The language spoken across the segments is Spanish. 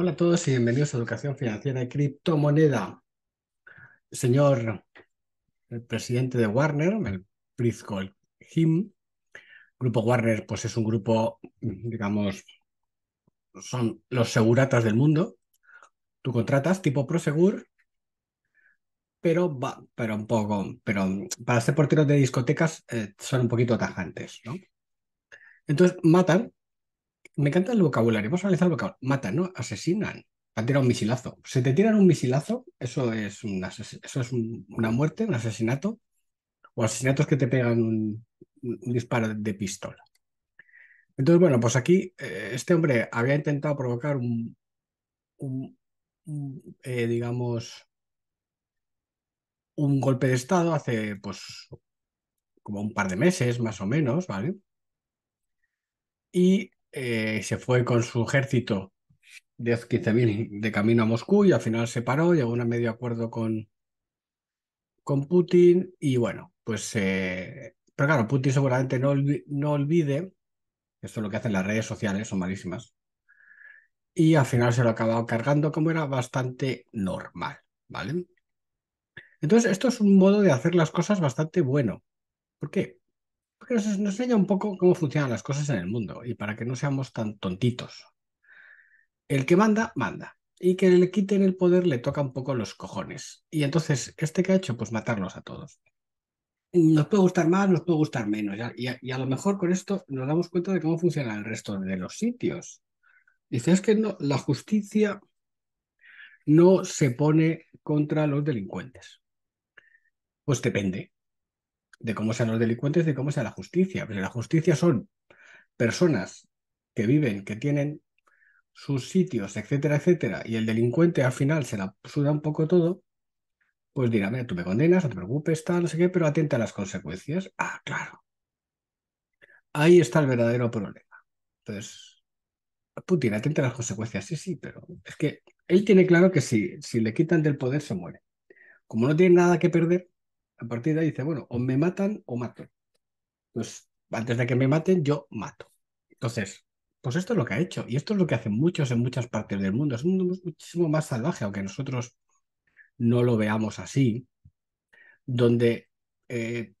Hola a todos y bienvenidos a Educación Financiera y Criptomoneda. Señor el presidente de Warner, el Prisco el Him, Grupo Warner pues es un grupo, digamos, son los seguratas del mundo. Tú contratas tipo Prosegur, pero, va, pero un poco, pero para ser porteros de discotecas eh, son un poquito tajantes, ¿no? Entonces matan me encanta el vocabulario. Vamos a analizar el vocabulario. Matan, ¿no? Asesinan. te un misilazo. Se te tiran un misilazo, eso es, una muerte, un asesinato. O asesinatos que te pegan un, disparo de pistola. Entonces, bueno, pues aquí eh, este hombre había intentado provocar un, eh, digamos, un golpe de Estado hace, pues, como un par de meses, más o menos, ¿vale? Y eh, se fue con su ejército 10, 15.000 de camino a Moscú y al final se paró, llegó a un medio acuerdo con, con Putin y bueno, pues... Eh, pero claro, Putin seguramente no, olvide, esto es lo que hacen las redes sociales, son malísimas, y al final se lo ha acabado cargando como era bastante normal, ¿vale? Entonces, esto es un modo de hacer las cosas bastante bueno. ¿Por qué? que nos, enseña un poco cómo funcionan las cosas en el mundo y para que no seamos tan tontitos. El que manda, manda. Y que le quiten el poder le toca un poco los cojones. Y entonces, ¿este que ha hecho? Pues matarlos a todos. Nos puede gustar más, nos puede gustar menos. Y a, lo mejor con esto nos damos cuenta de cómo funciona el resto de los sitios. Dice, es que no, la justicia no se pone contra los delincuentes. Pues depende de cómo sean los delincuentes, de cómo sea la justicia. Pero pues la justicia son personas que viven, que tienen sus sitios, etcétera, etcétera, y el delincuente al final se la suda un poco todo, pues dirá, mira, tú me condenas, no te preocupes, tal, no sé qué, pero atenta a las consecuencias. Ah, claro. Ahí está el verdadero problema. Entonces, Putin, atenta a las consecuencias, sí, sí, pero es que él tiene claro que si, si le quitan del poder se muere. Como no tiene nada que perder, a partir de ahí dice, bueno, o me matan o mato. Pues antes de que me maten, yo mato. Entonces, pues esto es lo que ha hecho. Y esto es lo que hacen muchos en muchas partes del mundo. Es un mundo muchísimo más salvaje, aunque nosotros no lo veamos así, donde eh,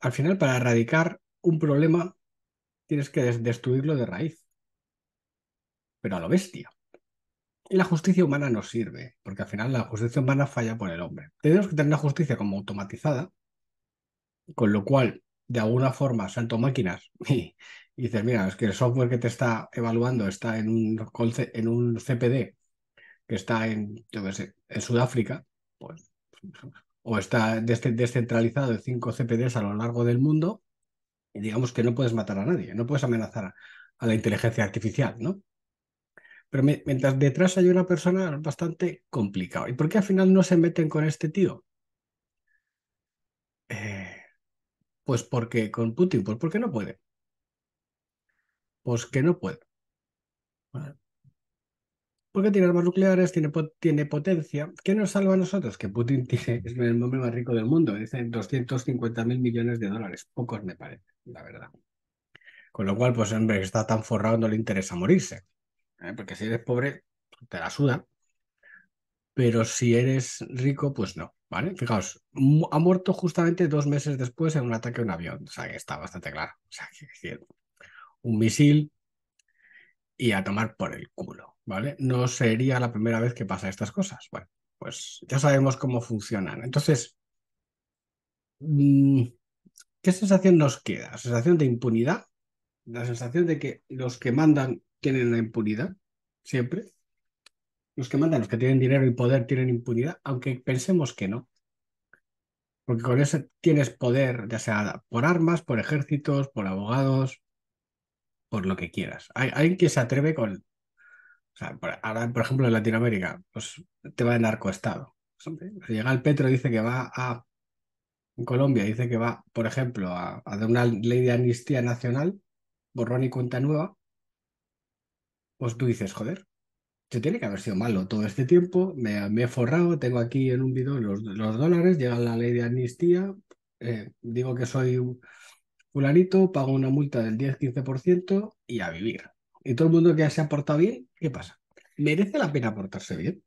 al final para erradicar un problema tienes que destruirlo de raíz. Pero a lo bestia. Y la justicia humana no sirve, porque al final la justicia humana falla por el hombre. Tenemos que tener una justicia como automatizada, con lo cual, de alguna forma, salto máquinas y, dices, mira, es que el software que te está evaluando está en un, en un CPD que está en, yo sé, en Sudáfrica, pues, o está descentralizado en cinco CPDs a lo largo del mundo, y digamos que no puedes matar a nadie, no puedes amenazar a la inteligencia artificial, ¿no? Pero mientras detrás hay una persona bastante complicado. ¿Y por qué al final no se meten con este tío? Eh, pues porque con Putin, pues porque no puede. Pues que no puede. Porque tiene armas nucleares, tiene, tiene potencia. ¿Qué nos salva a nosotros? Que Putin tiene, es el hombre más rico del mundo. Dicen 250 mil millones de dólares. Pocos me parece, la verdad. Con lo cual, pues hombre, está tan forrado, no le interesa morirse. ¿eh? porque si eres pobre, te la sudan. Pero si eres rico, pues no, ¿vale? Fijaos, ha muerto justamente dos meses después en un ataque a un avión, o sea que está bastante claro. un misil y a tomar por el culo, ¿vale? No sería la primera vez que pasa estas cosas. Bueno, pues ya sabemos cómo funcionan. Entonces, mm, ¿qué sensación nos queda? ¿Sensación de impunidad? ¿La sensación de que los que mandan tienen la impunidad, siempre. Los que mandan, los que tienen dinero y poder tienen impunidad, aunque pensemos que no. Porque con eso tienes poder, ya sea por armas, por ejércitos, por abogados, por lo que quieras. Hay, alguien que se atreve con... ahora, por ejemplo, en Latinoamérica, pues te va de narcoestado. Llega el Petro, dice que va a... En Colombia dice que va, por ejemplo, a, a dar una ley de amnistía nacional, borrón y cuenta nueva, pues tú dices, joder, se tiene que haber sido malo todo este tiempo, me, he forrado, tengo aquí en un bidón los, dólares, llega la ley de amnistía, eh, digo que soy un fulanito, pago una multa del 10-15% y a vivir. Y todo el mundo que ya se ha portado bien, ¿qué pasa? ¿Merece la pena portarse bien?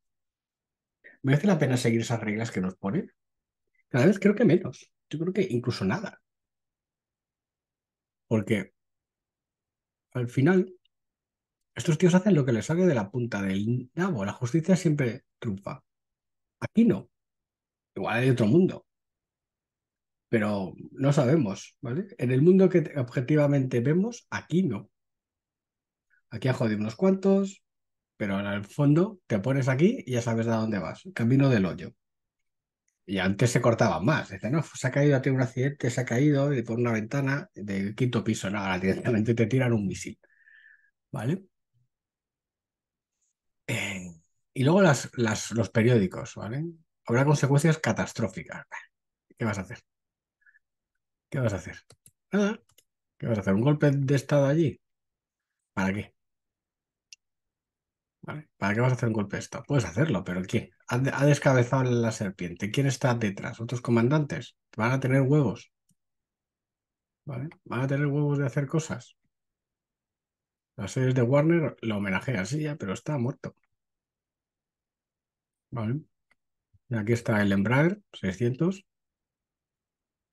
¿Merece la pena seguir esas reglas que nos ponen? Cada vez creo que menos. Yo creo que incluso nada. Porque al final estos tíos hacen lo que les salga de la punta del nabo. La justicia siempre triunfa. Aquí no. Igual hay otro mundo. Pero no sabemos, ¿vale? En el mundo que objetivamente vemos, aquí no. Aquí ha jodido unos cuantos, pero en el fondo te pones aquí y ya sabes de dónde vas. Camino del hoyo. Y antes se cortaban más. dice no, se ha caído, a ti un accidente, se ha caído por una ventana del quinto piso. ahora directamente te tiran un misil. ¿Vale? Y luego las, los periódicos, ¿vale? Habrá consecuencias catastróficas. ¿Qué vas a hacer? ¿Qué vas a hacer? ¿Qué vas a hacer? ¿Un golpe de Estado allí? ¿Para qué? ¿Vale? ¿Para qué vas a hacer un golpe de Estado? Puedes hacerlo, pero ¿quién? ¿Ha, descabezado la serpiente. ¿Quién está detrás? ¿Otros comandantes? ¿Van a tener huevos? ¿Vale? ¿Van a tener huevos de hacer cosas? Las series de Warner lo homenajean, así ya, pero está muerto. Vale. Y aquí está el Embraer 600.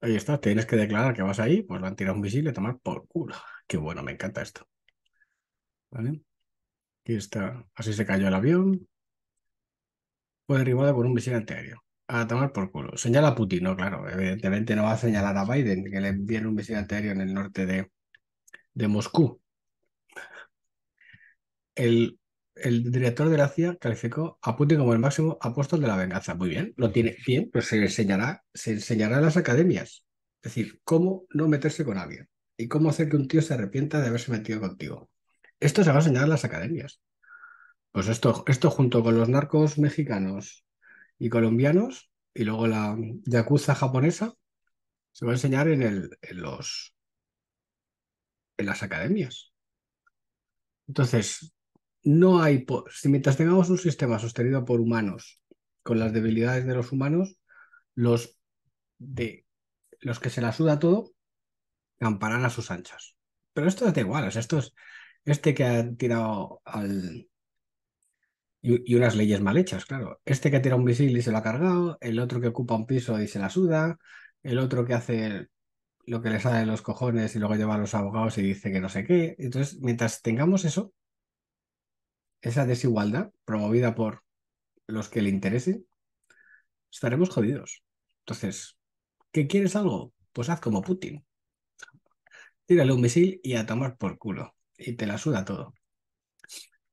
Ahí está, tienes que declarar que vas ahí, pues le han tirado un misil y a tomar por culo. Qué bueno, me encanta esto. Vale. Aquí está, así se cayó el avión. Fue derribado por un misil antiaéreo. A tomar por culo. Señala a Putin, no, claro. Evidentemente no va a señalar a Biden que le envíen un misil antiaéreo en el norte de, de Moscú. El el director de la CIA calificó a Putin como el máximo apóstol de la venganza. Muy bien, lo tiene bien, pero se enseñará, se enseñará en las academias. Es decir, cómo no meterse con alguien y cómo hacer que un tío se arrepienta de haberse metido contigo. Esto se va a enseñar en las academias. Pues esto, esto junto con los narcos mexicanos y colombianos y luego la yakuza japonesa se va a enseñar en, el, en los, en las academias. Entonces, no hay, si mientras tengamos un sistema sostenido por humanos, con las debilidades de los humanos, los de los que se la suda todo, camparán a sus anchas. Pero esto es de igual, o esto es este que ha tirado al... Y, unas leyes mal hechas, claro. Este que ha tirado un misil y se lo ha cargado, el otro que ocupa un piso y se la suda, el otro que hace lo que le sale de los cojones y luego lleva a los abogados y dice que no sé qué. Entonces, mientras tengamos eso, esa desigualdad promovida por los que le interese, estaremos jodidos. Entonces, ¿qué quieres algo? Pues haz como Putin. Tírale un misil y a tomar por culo. Y te la suda todo.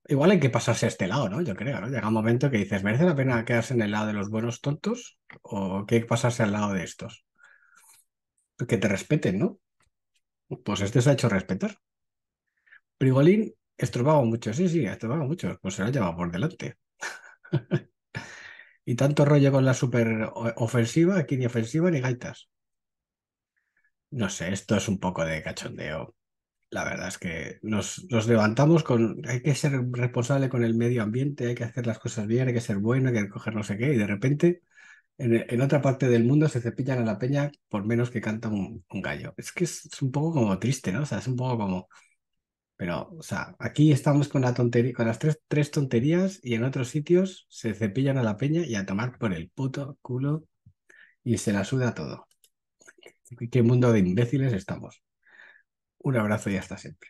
Igual hay que pasarse a este lado, ¿no? Yo creo, ¿no? Llega un momento que dices, ¿merece la pena quedarse en el lado de los buenos tontos? ¿O ¿qué hay que pasarse al lado de estos? Que te respeten, ¿no? Pues este se ha hecho respetar. Prigolín Estorbaba mucho, sí, sí, estorbaba mucho. Pues se lo ha llevado por delante. y tanto rollo con la super ofensiva, aquí ni ofensiva ni gaitas. No sé, esto es un poco de cachondeo. La verdad es que nos, levantamos con. Hay que ser responsable con el medio ambiente, hay que hacer las cosas bien, hay que ser bueno, hay que coger no sé qué, y de repente. En, otra parte del mundo se cepillan a la peña por menos que canta un, gallo. Es que es, un poco como triste, ¿no? O sea, es un poco como, pero, o sea, aquí estamos con la tontería, con las tres, tres tonterías y en otros sitios se cepillan a la peña y a tomar por el puto culo y se la suda todo. Qué mundo de imbéciles estamos. Un abrazo y hasta siempre.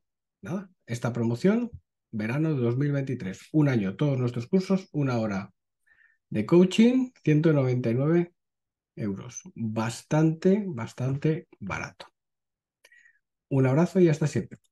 nada, esta promoción, verano de 2023, un año, todos nuestros cursos, una hora de coaching, 199 euros. Bastante, bastante barato. Un abrazo y hasta siempre.